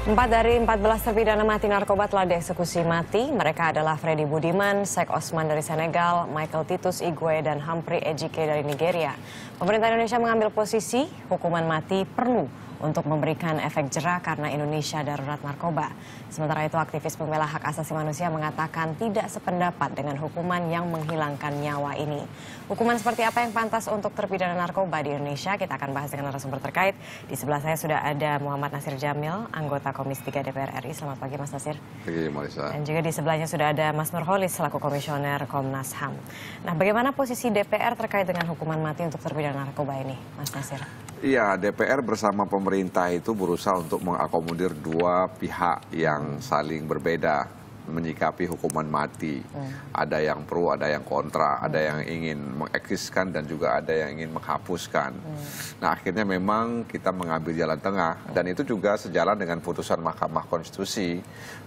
Empat dari empat belas terpidana mati narkoba telah dieksekusi mati. Mereka adalah Freddy Budiman, Sek Osman dari Senegal, Michael Titus Igwe, dan Humphrey Ejike dari Nigeria. Pemerintah Indonesia mengambil posisi hukuman mati perlu untuk memberikan efek jerah karena Indonesia darurat narkoba. Sementara itu aktivis pembela hak asasi manusia mengatakan tidak sependapat dengan hukuman yang menghilangkan nyawa ini. Hukuman seperti apa yang pantas untuk terpidana narkoba di Indonesia? Kita akan bahas dengan narasumber terkait. Di sebelah saya sudah ada Muhammad Nasir Jamil, anggota Komisi 3 DPR RI. Selamat pagi Mas Nasir. Pagi Marisa. Dan juga di sebelahnya sudah ada Mas Nurholis selaku komisioner Komnas HAM. Nah, bagaimana posisi DPR terkait dengan hukuman mati untuk terpidana narkoba ini, Mas Nasir? Iya, DPR bersama pemerintah itu berusaha untuk mengakomodir dua pihak yang saling berbeda menyikapi hukuman mati. Hmm. Ada yang pro, ada yang kontra, hmm. ada yang ingin mengeksiskan dan juga ada yang ingin menghapuskan. Hmm. Nah, akhirnya memang kita mengambil jalan tengah hmm. dan itu juga sejalan dengan putusan Mahkamah Konstitusi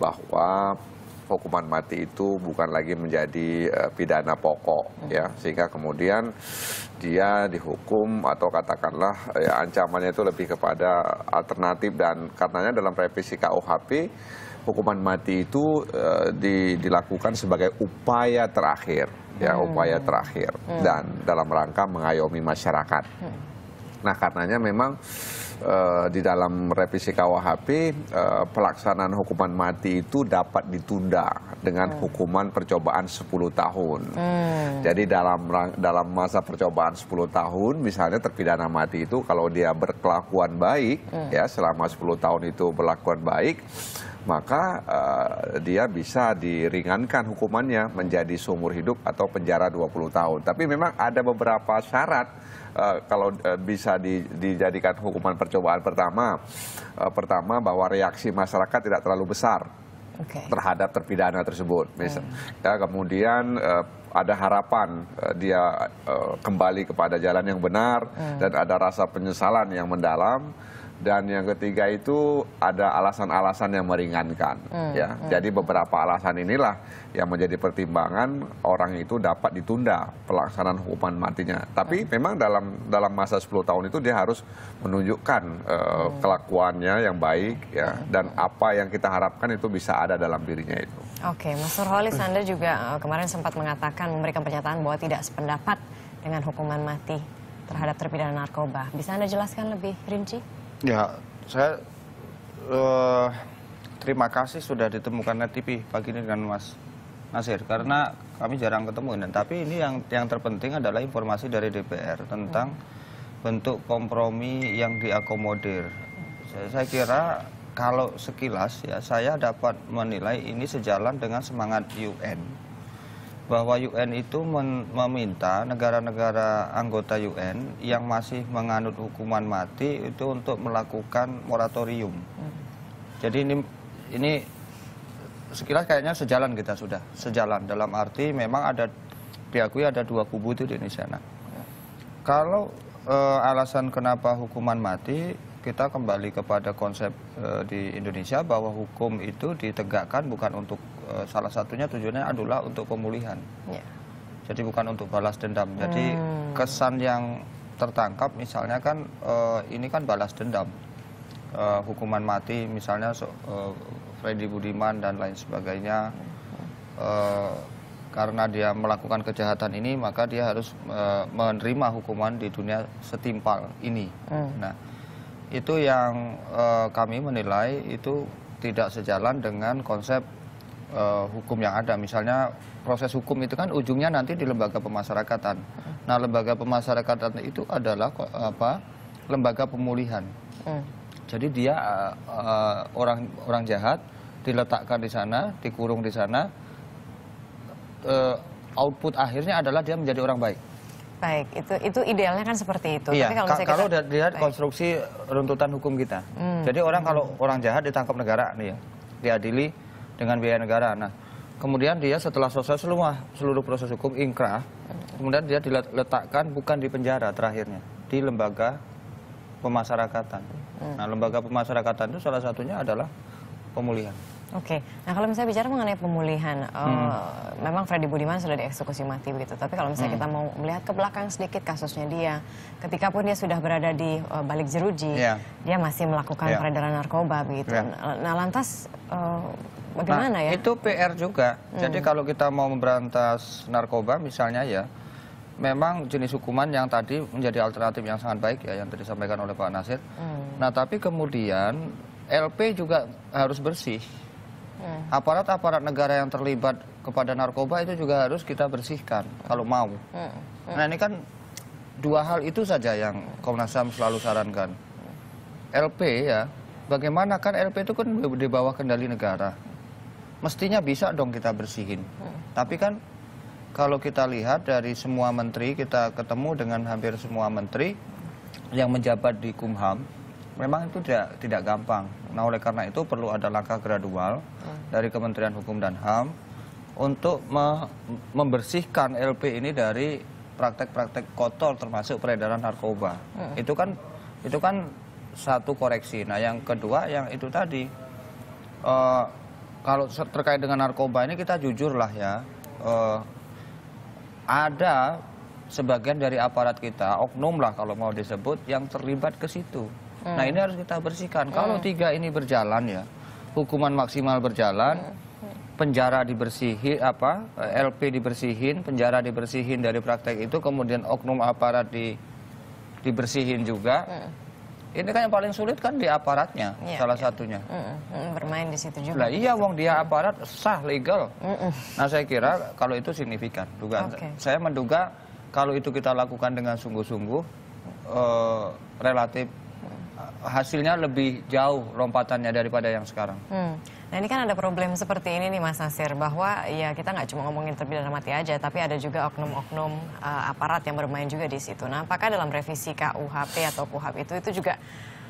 bahwa hukuman mati itu bukan lagi menjadi uh, pidana pokok hmm. ya sehingga kemudian dia dihukum atau katakanlah ya ancamannya itu lebih kepada alternatif dan karenanya dalam revisi KUHP hukuman mati itu uh, di, dilakukan sebagai upaya terakhir, ya hmm. upaya terakhir hmm. dan dalam rangka mengayomi masyarakat. Hmm. Nah karenanya memang uh, di dalam revisi KUHP uh, eh, pelaksanaan hukuman mati itu dapat ditunda dengan hmm. hukuman percobaan 10 tahun. Hmm. Jadi dalam dalam masa percobaan 10 tahun misalnya terpidana mati itu kalau dia berkelakuan baik hmm. ya selama 10 tahun itu berlakuan baik maka uh, dia bisa diringankan hukumannya menjadi seumur hidup atau penjara 20 tahun. Tapi memang ada beberapa syarat uh, kalau uh, bisa di, dijadikan hukuman percobaan pertama. Uh, pertama bahwa reaksi masyarakat tidak terlalu besar okay. terhadap terpidana tersebut. Misal, hmm. ya, kemudian uh, ada harapan uh, dia uh, kembali kepada jalan yang benar hmm. dan ada rasa penyesalan yang mendalam dan yang ketiga itu ada alasan-alasan yang meringankan hmm, ya. Hmm. Jadi beberapa alasan inilah yang menjadi pertimbangan orang itu dapat ditunda pelaksanaan hukuman matinya. Tapi hmm. memang dalam dalam masa 10 tahun itu dia harus menunjukkan uh, hmm. kelakuannya yang baik ya hmm, hmm. dan apa yang kita harapkan itu bisa ada dalam dirinya itu. Oke, okay, Mas Surholis Anda juga eh, kemarin sempat mengatakan memberikan pernyataan bahwa tidak sependapat dengan hukuman mati terhadap terpidana narkoba. Bisa Anda jelaskan lebih rinci? Ya, saya uh, terima kasih sudah ditemukannya TV pagi ini dengan Mas Nasir karena kami jarang ketemu dan tapi ini yang yang terpenting adalah informasi dari DPR tentang hmm. bentuk kompromi yang diakomodir. Saya, saya kira kalau sekilas ya saya dapat menilai ini sejalan dengan semangat UN bahwa UN itu meminta negara-negara anggota UN yang masih menganut hukuman mati itu untuk melakukan moratorium. Hmm. Jadi ini ini sekilas kayaknya sejalan kita sudah sejalan dalam arti memang ada diakui ada dua kubu itu di Indonesia. Ya. kalau e, alasan kenapa hukuman mati kita kembali kepada konsep e, di Indonesia bahwa hukum itu ditegakkan bukan untuk Eh, salah satunya tujuannya adalah untuk pemulihan. Ya. Jadi bukan untuk balas dendam. Hmm. Jadi kesan yang tertangkap misalnya kan uh, ini kan balas dendam. Uh, hukuman mati misalnya uh, Freddy Budiman dan lain sebagainya. Uh, karena dia melakukan kejahatan ini maka dia harus uh, menerima hukuman di dunia setimpal ini. Hmm. Nah, itu yang uh, kami menilai itu tidak sejalan dengan konsep uh, hukum yang ada. Misalnya proses hukum itu kan ujungnya nanti di lembaga pemasyarakatan. Nah, lembaga pemasyarakatan itu adalah apa? Lembaga pemulihan. Hmm. Jadi dia uh, uh, orang orang jahat diletakkan di sana, dikurung di sana. Uh, output akhirnya adalah dia menjadi orang baik. Baik, itu itu idealnya kan seperti itu. Iya, Tapi kalau, kalau kita... lihat konstruksi runtutan hukum kita. Hmm. Jadi orang hmm. kalau orang jahat ditangkap negara nih ya, diadili dengan biaya negara. Nah, kemudian dia setelah selesai seluruh seluruh proses hukum inkrah, kemudian dia diletakkan bukan di penjara terakhirnya, di lembaga pemasyarakatan. Hmm. Nah, lembaga pemasyarakatan itu salah satunya adalah pemulihan. Oke, nah kalau misalnya bicara mengenai pemulihan, eh, hmm. uh, memang Freddy Budiman sudah dieksekusi mati begitu. Tapi kalau misalnya hmm. kita mau melihat ke belakang sedikit kasusnya dia, ketika pun dia sudah berada di uh, balik jeruji, yeah. dia masih melakukan yeah. peredaran narkoba begitu. Yeah. Nah lantas uh, Bagaimana nah, ya? Itu PR juga. Hmm. Jadi kalau kita mau memberantas narkoba misalnya ya, memang jenis hukuman yang tadi menjadi alternatif yang sangat baik ya yang tadi disampaikan oleh Pak Nasir. Hmm. Nah, tapi kemudian LP juga harus bersih. Hmm. Aparat-aparat hmm. negara yang terlibat kepada narkoba itu juga harus kita bersihkan kalau mau. Hmm. Hmm. Nah, ini kan dua hal itu saja yang Komnas HAM selalu sarankan. LP ya, bagaimana kan LP itu kan di bawah kendali negara mestinya bisa dong kita bersihin. Hmm. Tapi kan kalau kita lihat dari semua menteri, kita ketemu dengan hampir semua menteri yang menjabat di Kumham, memang itu tidak tidak gampang. Nah, oleh karena itu perlu ada langkah gradual hmm. dari Kementerian Hukum dan HAM untuk me membersihkan LP ini dari praktek-praktek kotor termasuk peredaran narkoba. Hmm. Itu kan itu kan satu koreksi. Nah, yang kedua yang itu tadi uh, kalau terkait dengan narkoba ini kita jujurlah ya, uh, ada sebagian dari aparat kita, oknum lah kalau mau disebut, yang terlibat ke situ. Hmm. Nah ini harus kita bersihkan. Hmm. Kalau tiga ini berjalan ya, hukuman maksimal berjalan, hmm. penjara dibersihi apa, eh, LP dibersihin, penjara dibersihin dari praktek itu, kemudian oknum aparat di dibersihin juga. Hmm. Ini kan yang paling sulit kan di aparatnya ya, salah ya. satunya. Mm -mm, bermain di situ juga. Lah iya wong dia aparat sah legal. Mm -mm. Nah saya kira kalau itu signifikan dugaan. Okay. Saya menduga kalau itu kita lakukan dengan sungguh-sungguh eh, relatif hasilnya lebih jauh lompatannya daripada yang sekarang. Hmm. Nah ini kan ada problem seperti ini nih Mas Nasir bahwa ya kita nggak cuma ngomongin terpidana mati aja tapi ada juga oknum-oknum uh, aparat yang bermain juga di situ. Nah apakah dalam revisi KUHP atau KUHP itu itu juga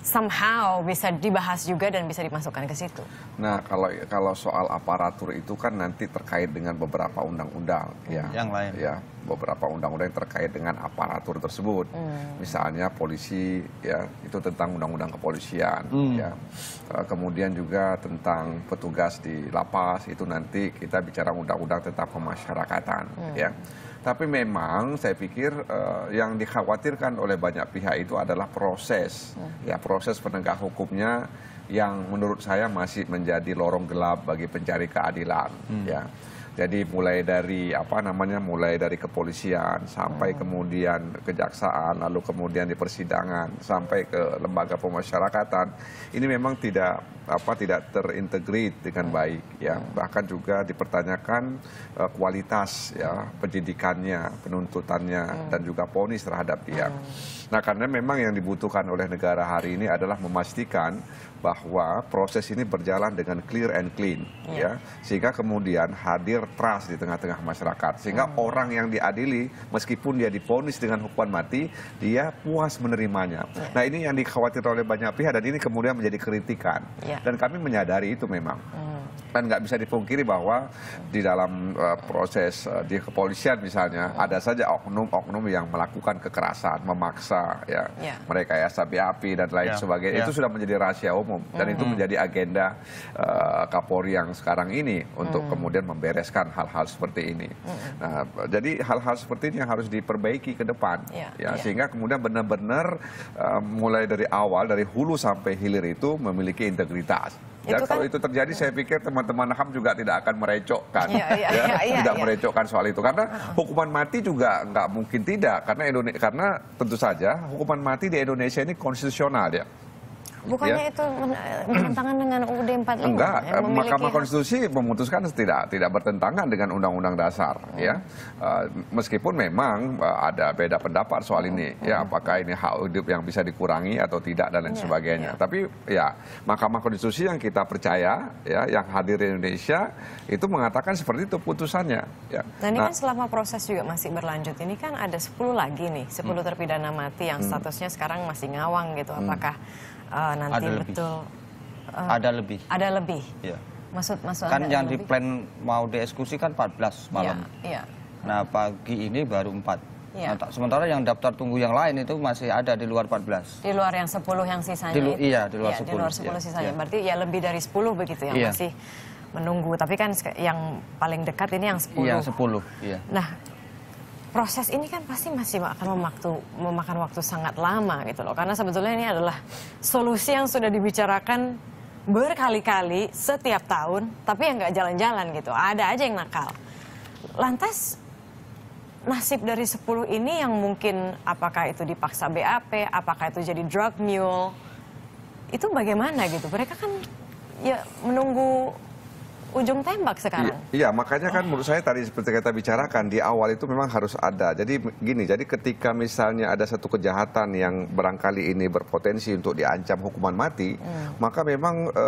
somehow bisa dibahas juga dan bisa dimasukkan ke situ. Nah, kalau kalau soal aparatur itu kan nanti terkait dengan beberapa undang-undang ya. Yang lain. Ya, beberapa undang-undang yang terkait dengan aparatur tersebut. Hmm. Misalnya polisi ya, itu tentang undang-undang kepolisian hmm. ya. Eh, kemudian juga tentang petugas di lapas itu nanti kita bicara undang-undang tentang pemasyarakatan hmm. ya. Tapi memang saya pikir uh, yang dikhawatirkan oleh banyak pihak itu adalah proses, hmm. ya, proses penegak hukumnya yang menurut saya masih menjadi lorong gelap bagi pencari keadilan, hmm. ya. Jadi mulai dari apa namanya mulai dari kepolisian sampai hmm. kemudian kejaksaan lalu kemudian di persidangan sampai ke lembaga pemasyarakatan ini memang tidak apa tidak terintegrit dengan hmm. baik ya hmm. bahkan juga dipertanyakan uh, kualitas ya pendidikannya, penuntutannya dan juga ponis terhadap dia. Nah, karena memang yang dibutuhkan oleh negara hari ini adalah memastikan bahwa proses ini berjalan dengan clear and clean yeah. ya sehingga kemudian hadir trust di tengah-tengah masyarakat sehingga mm. orang yang diadili meskipun dia diponis dengan hukuman mati dia puas menerimanya yeah. nah ini yang dikhawatirkan oleh banyak pihak dan ini kemudian menjadi kritikan yeah. dan kami menyadari itu memang mm. Dan nggak bisa dipungkiri bahwa di dalam uh, proses uh, di kepolisian misalnya ada saja oknum-oknum yang melakukan kekerasan, memaksa ya yeah. mereka ya sapi api dan lain yeah. sebagainya yeah. itu sudah menjadi rahasia umum dan hmm. itu menjadi agenda uh, Kapolri yang sekarang ini untuk hmm. kemudian membereskan hal-hal seperti ini. Hmm. Nah, jadi hal-hal seperti ini yang harus diperbaiki ke depan yeah. ya yeah. Ya. sehingga kemudian benar-benar uh, mulai dari awal dari hulu sampai hilir itu memiliki integritas. Dan ya, itu kan kalau kan, itu terjadi saya pikir teman-teman HAM juga tidak akan merecokkan. Iya, iya, ya, iya, iya, tidak iya. merecokkan soal itu karena hukuman mati juga nggak mungkin tidak karena Indonesia karena tentu saja hukuman mati di Indonesia ini konstitusional ya. Gitu ya. Bukannya ya. itu eh, bertentangan dengan UUD 45? Enggak, eh, memiliki... Mahkamah Konstitusi memutuskan tidak tidak bertentangan dengan Undang-Undang Dasar hmm. ya. Uh, meskipun memang uh, ada beda pendapat soal ini hmm. ya apakah ini hak hidup yang bisa dikurangi atau tidak dan lain ya, sebagainya. Ya. Tapi ya Mahkamah Konstitusi yang kita percaya ya yang hadir di Indonesia itu mengatakan seperti itu putusannya ya. Nah, ini nah, kan selama proses juga masih berlanjut. Ini kan ada 10 lagi nih, 10 hmm. terpidana mati yang hmm. statusnya sekarang masih ngawang gitu. Hmm. Apakah hmm Oh, nanti ada lebih. betul. Uh, ada lebih. Ada lebih. Ya. Maksud maksud kan yang di plan mau dieksekusi kan 14 malam. Iya. ya. Nah, pagi ini baru 4. Ya. Nah, sementara yang daftar tunggu yang lain itu masih ada di luar 14. Di luar yang 10 yang sisanya. Di, itu, iya, di luar ya, 10. Di luar 10 ya, sisanya. Ya. Berarti ya lebih dari 10 begitu yang ya. Iya. masih menunggu. Tapi kan yang paling dekat ini yang 10. Iya, 10, iya. Nah, proses ini kan pasti masih akan memaktu, memakan waktu sangat lama gitu loh. Karena sebetulnya ini adalah solusi yang sudah dibicarakan berkali-kali setiap tahun, tapi yang nggak jalan-jalan gitu. Ada aja yang nakal. Lantas nasib dari 10 ini yang mungkin apakah itu dipaksa BAP, apakah itu jadi drug mule, itu bagaimana gitu? Mereka kan ya menunggu ujung tembak sekarang. Iya, iya makanya kan menurut saya tadi seperti kita bicarakan di awal itu memang harus ada. Jadi gini, jadi ketika misalnya ada satu kejahatan yang barangkali ini berpotensi untuk diancam hukuman mati, hmm. maka memang e,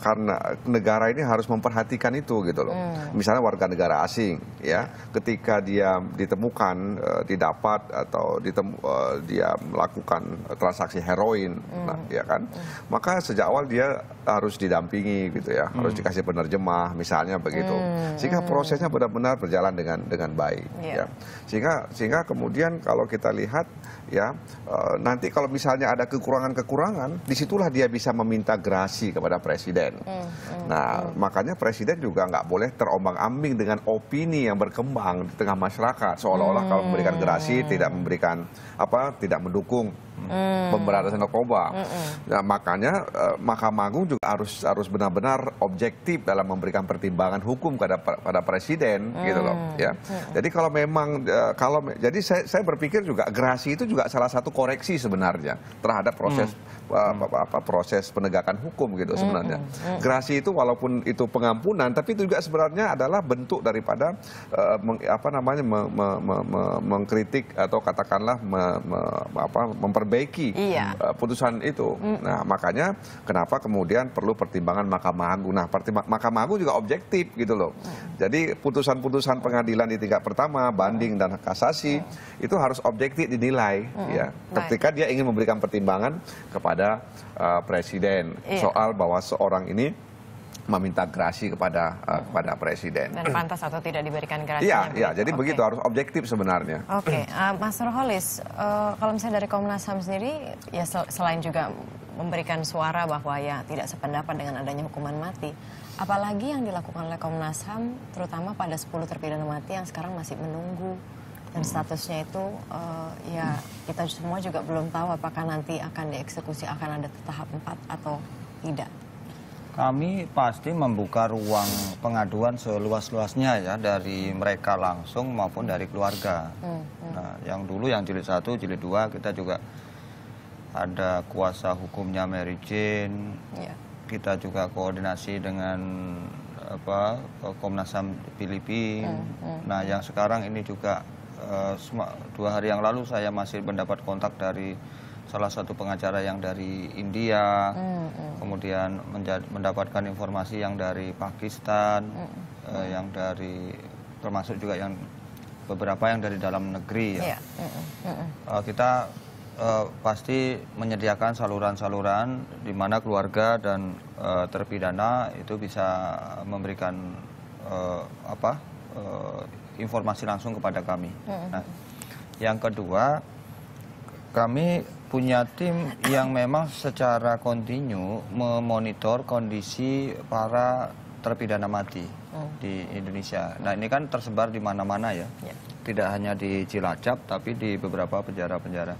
karena negara ini harus memperhatikan itu gitu loh. Hmm. Misalnya warga negara asing ya, ketika dia ditemukan e, didapat atau ditemu, e, eh, dia melakukan transaksi heroin, hmm. nah, ya kan? Hmm. Maka sejak awal dia harus didampingi gitu ya, hmm. harus dikasih penerjemah rumah misalnya begitu. Hmm. Sehingga prosesnya benar-benar berjalan dengan dengan baik. Yeah. Ya. Sehingga sehingga kemudian kalau kita lihat ya e, nanti kalau misalnya ada kekurangan-kekurangan, disitulah dia bisa meminta grasi kepada presiden. Hmm, hmm. Nah hmm. makanya presiden juga nggak boleh terombang-ambing dengan opini yang berkembang di tengah masyarakat seolah-olah kalau memberikan gerasi hmm. tidak memberikan apa tidak mendukung hmm. pemberantasan narkoba. Hmm. Nah, makanya eh, Mahkamah Agung juga harus harus benar-benar objektif dalam memberikan pertimbangan hukum kepada pada presiden hmm. gitu loh ya. Hmm. Jadi kalau memang eh, kalau jadi saya saya berpikir juga gerasi itu juga salah satu koreksi sebenarnya terhadap proses hmm. apa, eh, apa, apa proses penegakan hukum gitu hmm, sebenarnya. -mm. Mm. Gerasi itu walaupun itu pengampunan tapi itu juga sebenarnya adalah bentuk daripada eh, meng, apa namanya me, me, me, me, mengkritik atau katakanlah me, me, apa memper memperbaiki iya. Eh, putusan itu. Mm. Nah, makanya kenapa kemudian perlu pertimbangan Mahkamah Agung. Nah, Mahkamah Agung juga objektif gitu loh. Mm. Jadi putusan-putusan pengadilan di tingkat pertama, banding dan kasasi mm. itu harus objektif dinilai mm. ya. Ketika dia ingin memberikan pertimbangan kepada uh, presiden iya. soal bahwa seorang ini meminta grasi kepada uh, kepada presiden. Dan pantas atau tidak diberikan grasi? Iya, ya, Jadi okay. begitu harus objektif sebenarnya. Oke, okay. uh, eh, Mas Nurholis, uh, eh, kalau misalnya dari Komnas Ham sendiri, ya sel selain juga memberikan suara bahwa ya tidak sependapat dengan adanya hukuman mati, apalagi yang dilakukan oleh Komnas Ham, terutama pada 10 terpidana mati yang sekarang masih menunggu dan statusnya itu uh, ya kita semua juga belum tahu apakah nanti akan dieksekusi akan ada tahap 4 atau tidak. Kami pasti membuka ruang pengaduan seluas-luasnya ya dari mereka langsung maupun dari keluarga. Hmm, hmm. Nah, yang dulu yang jilid satu, jilid dua kita juga ada kuasa hukumnya Mary Jane. Yeah. Kita juga koordinasi dengan apa Komnas HAM Filipina. Hmm, hmm. Nah, yang sekarang ini juga uh, dua hari yang lalu saya masih mendapat kontak dari salah satu pengacara yang dari India, mm, -hmm. kemudian mendapatkan informasi yang dari Pakistan, mm. eh, yang dari termasuk juga yang beberapa yang dari dalam negeri ya. Yeah. Mm, mm, Eh, kita eh, pasti menyediakan saluran-saluran di mana keluarga dan eh, terpidana itu bisa memberikan eh, apa eh, informasi langsung kepada kami. Nah, yang kedua kami punya tim yang memang secara kontinu memonitor kondisi para terpidana mati hmm. di Indonesia. Nah ini kan tersebar di mana-mana ya. ya, tidak hanya di Cilacap tapi di beberapa penjara-penjara.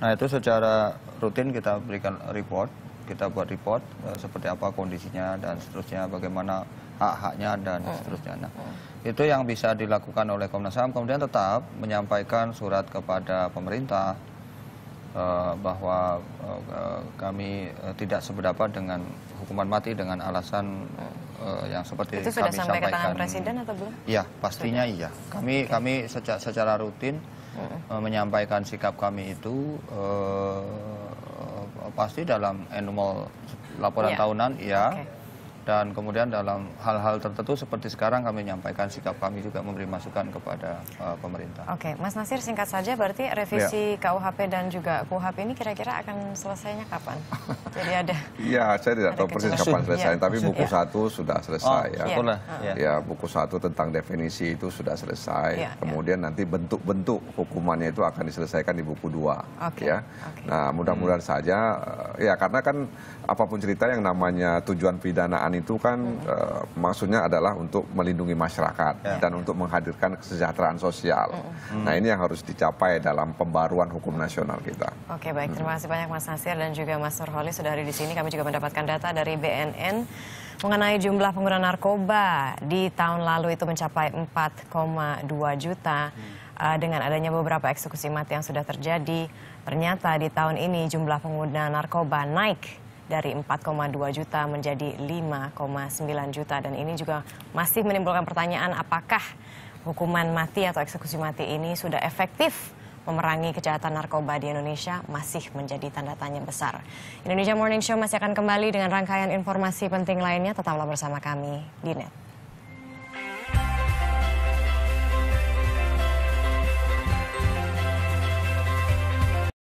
Nah itu secara rutin kita berikan report, kita buat report eh, seperti apa kondisinya dan seterusnya, bagaimana hak-haknya dan hmm. seterusnya. Nah hmm. itu yang bisa dilakukan oleh Komnas Ham. Kemudian tetap menyampaikan surat kepada pemerintah Eh, bahwa eh, kami uh, tidak seberapa dengan hukuman mati dengan alasan yang seperti itu sudah kami sampai sampaikan. Ke tangan presiden atau belum? Iya, pastinya sudah. iya. Kami okay. kami secara, secara rutin uh, menyampaikan sikap kami itu uh, pasti dalam annual laporan yeah. tahunan, iya. Okay dan kemudian dalam hal-hal tertentu seperti sekarang kami menyampaikan sikap kami juga memberi masukan kepada uh, pemerintah. Oke, okay. Mas Nasir singkat saja berarti revisi ya. KUHP dan juga KUHP ini kira-kira akan selesainya kapan? Jadi ada. Iya, saya tidak tahu persis kapan selesai, ya. Iya. tapi buku ya. satu sudah selesai oh, ya. Ya. ya. buku satu tentang definisi itu sudah selesai. Ya, Kemudian ya. nanti bentuk-bentuk hukumannya itu akan diselesaikan di buku dua. Okay. Ya. Okay. Nah, mudah-mudahan hmm. saja eh, ya karena kan apapun cerita yang namanya tujuan pidanaan itu kan uh, maksudnya adalah untuk melindungi masyarakat yeah. dan untuk menghadirkan kesejahteraan sosial. Mm. Nah ini yang harus dicapai dalam pembaruan hukum nasional kita. Oke okay, baik, mm. terima kasih banyak Mas Nasir dan juga Mas Nurholi sudah hadir di sini. Kami juga mendapatkan data dari BNN mengenai jumlah pengguna narkoba di tahun lalu itu mencapai 4,2 juta. Mm dengan adanya beberapa eksekusi mati yang sudah terjadi, ternyata di tahun ini jumlah pengguna narkoba naik dari 4,2 juta menjadi 5,9 juta dan ini juga masih menimbulkan pertanyaan apakah hukuman mati atau eksekusi mati ini sudah efektif memerangi kejahatan narkoba di Indonesia masih menjadi tanda tanya besar. Indonesia Morning Show masih akan kembali dengan rangkaian informasi penting lainnya. Tetaplah bersama kami di NET.